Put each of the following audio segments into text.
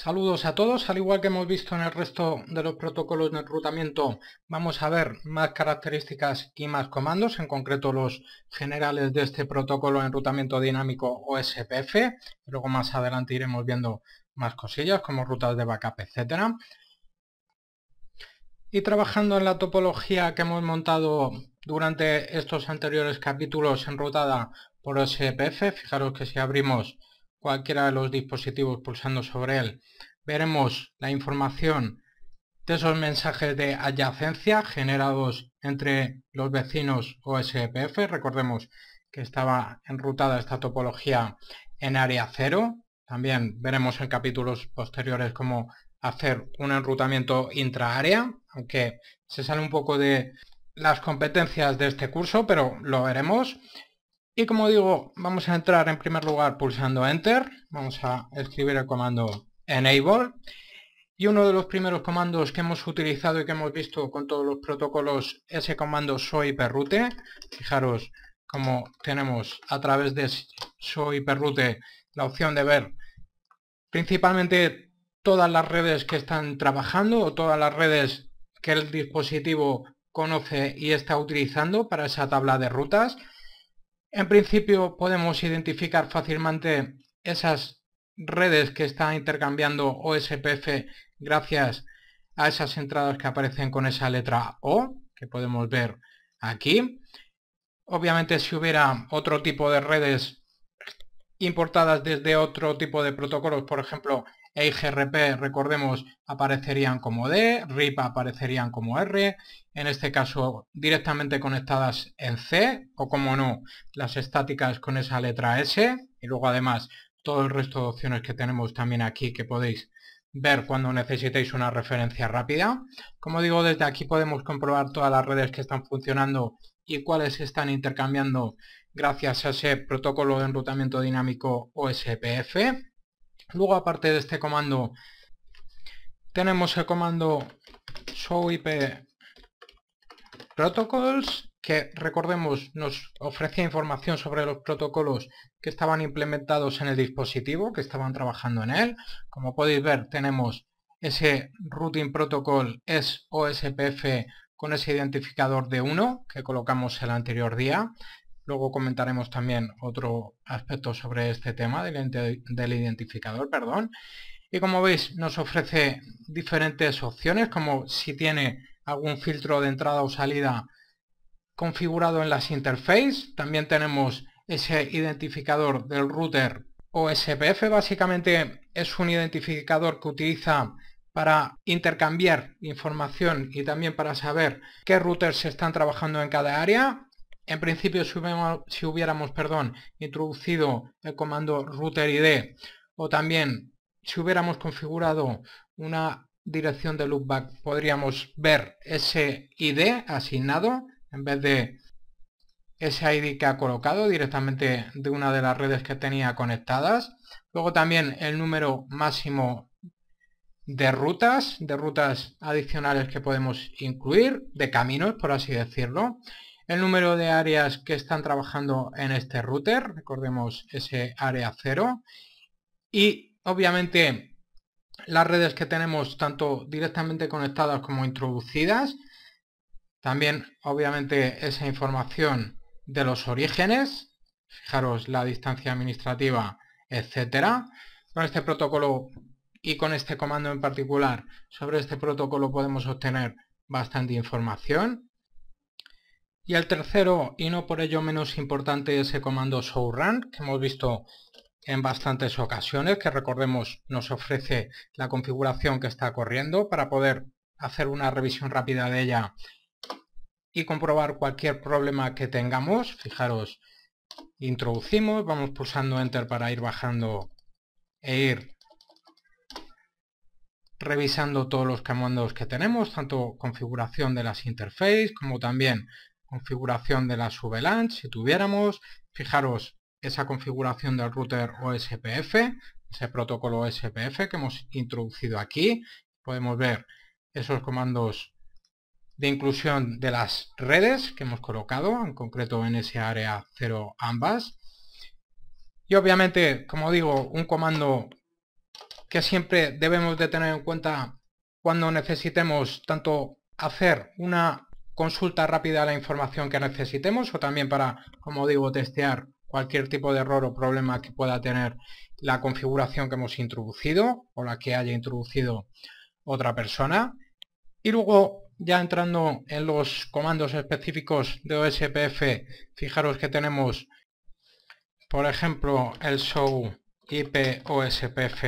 Saludos a todos, al igual que hemos visto en el resto de los protocolos de enrutamiento, vamos a ver más características y más comandos, en concreto los generales de este protocolo de enrutamiento dinámico OSPF, luego más adelante iremos viendo más cosillas como rutas de backup, etcétera. Y trabajando en la topología que hemos montado durante estos anteriores capítulos enrutada por OSPF, fijaros que si abrimos cualquiera de los dispositivos pulsando sobre él, veremos la información de esos mensajes de adyacencia generados entre los vecinos o SPF. Recordemos que estaba enrutada esta topología en área cero. También veremos en capítulos posteriores cómo hacer un enrutamiento intra área, aunque se sale un poco de las competencias de este curso, pero lo veremos. Y como digo, vamos a entrar en primer lugar pulsando Enter. Vamos a escribir el comando Enable. Y uno de los primeros comandos que hemos utilizado y que hemos visto con todos los protocolos es el comando soy perrute. Fijaros como tenemos a través de soy perrute la opción de ver principalmente todas las redes que están trabajando o todas las redes que el dispositivo conoce y está utilizando para esa tabla de rutas. En principio podemos identificar fácilmente esas redes que están intercambiando OSPF gracias a esas entradas que aparecen con esa letra O, que podemos ver aquí. Obviamente si hubiera otro tipo de redes importadas desde otro tipo de protocolos, por ejemplo e IGRP, recordemos, aparecerían como D, RIP aparecerían como R, en este caso directamente conectadas en C, o como no, las estáticas con esa letra S, y luego además todo el resto de opciones que tenemos también aquí que podéis ver cuando necesitéis una referencia rápida. Como digo, desde aquí podemos comprobar todas las redes que están funcionando y cuáles están intercambiando gracias a ese protocolo de enrutamiento dinámico OSPF. Luego aparte de este comando tenemos el comando show IP protocols que recordemos nos ofrecía información sobre los protocolos que estaban implementados en el dispositivo, que estaban trabajando en él. Como podéis ver tenemos ese routing protocol es OSPF con ese identificador de 1 que colocamos el anterior día. Luego comentaremos también otro aspecto sobre este tema del, identificador, perdón. Y como veis, nos ofrece diferentes opciones, como si tiene algún filtro de entrada o salida configurado en las interfaces. También tenemos ese identificador del router o OSPF. Básicamente es un identificador que utiliza para intercambiar información y también para saber qué routers se están trabajando en cada área. En principio, si hubiéramos, introducido el comando router id o también si hubiéramos configurado una dirección de loopback, podríamos ver ese id asignado en vez de ese id que ha colocado directamente de una de las redes que tenía conectadas. Luego también el número máximo de rutas, de rutas adicionales que podemos incluir, de caminos, por así decirlo el número de áreas que están trabajando en este router, recordemos ese área cero, y obviamente las redes que tenemos tanto directamente conectadas como introducidas, también obviamente esa información de los orígenes, fijaros la distancia administrativa, etcétera. Con este protocolo y con este comando en particular, sobre este protocolo podemos obtener bastante información. Y el tercero, y no por ello menos importante, es el comando run, que hemos visto en bastantes ocasiones, que recordemos nos ofrece la configuración que está corriendo para poder hacer una revisión rápida de ella y comprobar cualquier problema que tengamos. Fijaros, introducimos, vamos pulsando Enter para ir bajando e ir revisando todos los comandos que tenemos, tanto configuración de las interfaces como también configuración de la VLAN, si tuviéramos, fijaros esa configuración del router OSPF, ese protocolo OSPF que hemos introducido aquí, podemos ver esos comandos de inclusión de las redes que hemos colocado, en concreto en ese área 0 ambas. Y obviamente, como digo, un comando que siempre debemos de tener en cuenta cuando necesitemos tanto hacer una consulta rápida la información que necesitemos o también para, como digo, testear cualquier tipo de error o problema que pueda tener la configuración que hemos introducido o la que haya introducido otra persona. Y luego, ya entrando en los comandos específicos de OSPF, fijaros que tenemos, por ejemplo, el show IP OSPF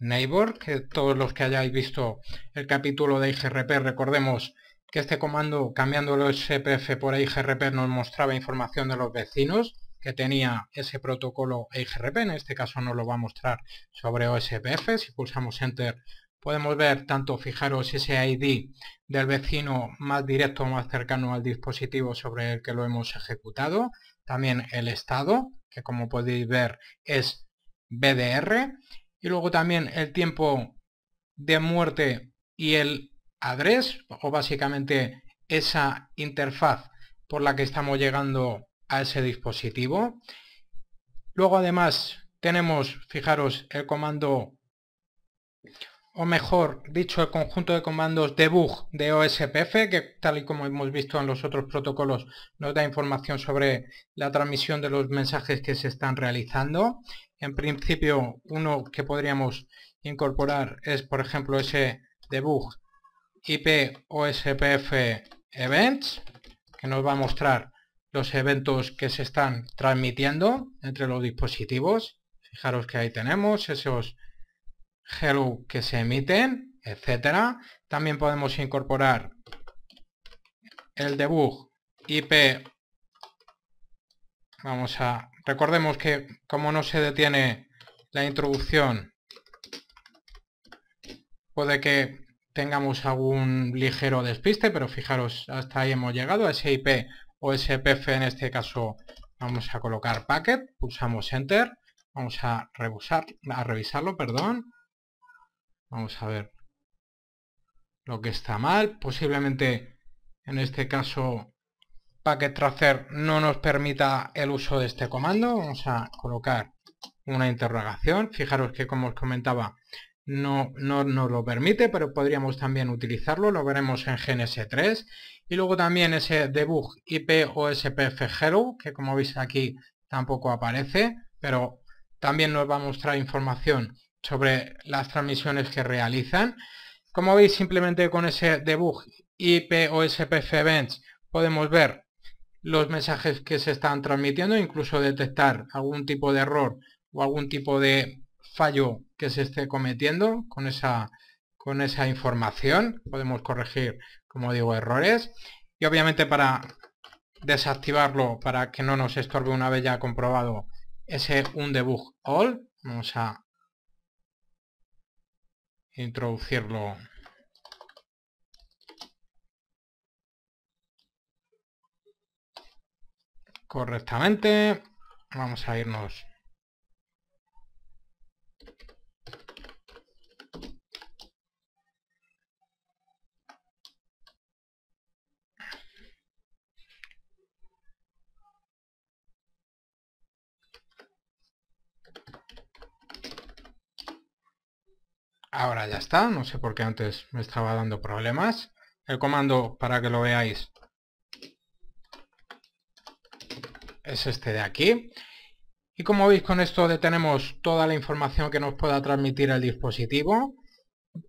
neighbor, que todos los que hayáis visto el capítulo de IGRP, recordemos, que este comando cambiando el SPF por IGRP nos mostraba información de los vecinos que tenía ese protocolo IGRP, en este caso nos lo va a mostrar sobre OSPF, si pulsamos Enter podemos ver tanto fijaros ese ID del vecino más directo o más cercano al dispositivo sobre el que lo hemos ejecutado, también el estado, que como podéis ver es BDR, y luego también el tiempo de muerte y el address o básicamente esa interfaz por la que estamos llegando a ese dispositivo. Luego además tenemos, fijaros, el comando, o mejor dicho, el conjunto de comandos debug de OSPF, que tal y como hemos visto en los otros protocolos, nos da información sobre la transmisión de los mensajes que se están realizando. En principio, uno que podríamos incorporar es, por ejemplo, ese debug IP OSPF Events, que nos va a mostrar los eventos que se están transmitiendo entre los dispositivos. Fijaros que ahí tenemos esos hello que se emiten, etcétera. También podemos incorporar el debug IP. Vamos a... Recordemos que como no se detiene la introducción, puede que tengamos algún ligero despiste, pero fijaros, hasta ahí hemos llegado, SIP o SPF en este caso vamos a colocar packet, pulsamos enter, vamos a, a revisarlo, perdón, vamos a ver lo que está mal, posiblemente en este caso packet tracer no nos permita el uso de este comando, vamos a colocar una interrogación, fijaros que como os comentaba no nos no lo permite, pero podríamos también utilizarlo, lo veremos en GNS3. Y luego también ese debug IPOSPF Hello, que como veis aquí tampoco aparece, pero también nos va a mostrar información sobre las transmisiones que realizan. Como veis, simplemente con ese debug IPOSPF Events podemos ver los mensajes que se están transmitiendo, incluso detectar algún tipo de error o algún tipo de fallo que se esté cometiendo con esa, con esa información. Podemos corregir, como digo, errores. Y obviamente para desactivarlo, para que no nos estorbe una vez ya comprobado ese un debug all, vamos a introducirlo correctamente. Vamos a irnos Ahora ya está, no sé por qué antes me estaba dando problemas. El comando, para que lo veáis, es este de aquí. Y como veis con esto detenemos toda la información que nos pueda transmitir el dispositivo.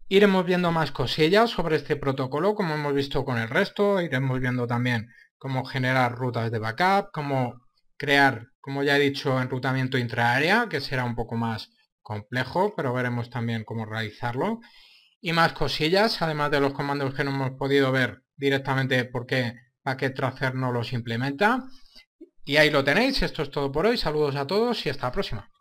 Iremos viendo más cosillas sobre este protocolo, como hemos visto con el resto. Iremos viendo también cómo generar rutas de backup, cómo crear, como ya he dicho, enrutamiento intraárea, que será un poco más complejo, pero veremos también cómo realizarlo. Y más cosillas, además de los comandos que no hemos podido ver directamente porque Packet Tracer no los implementa. Y ahí lo tenéis, esto es todo por hoy, saludos a todos y hasta la próxima.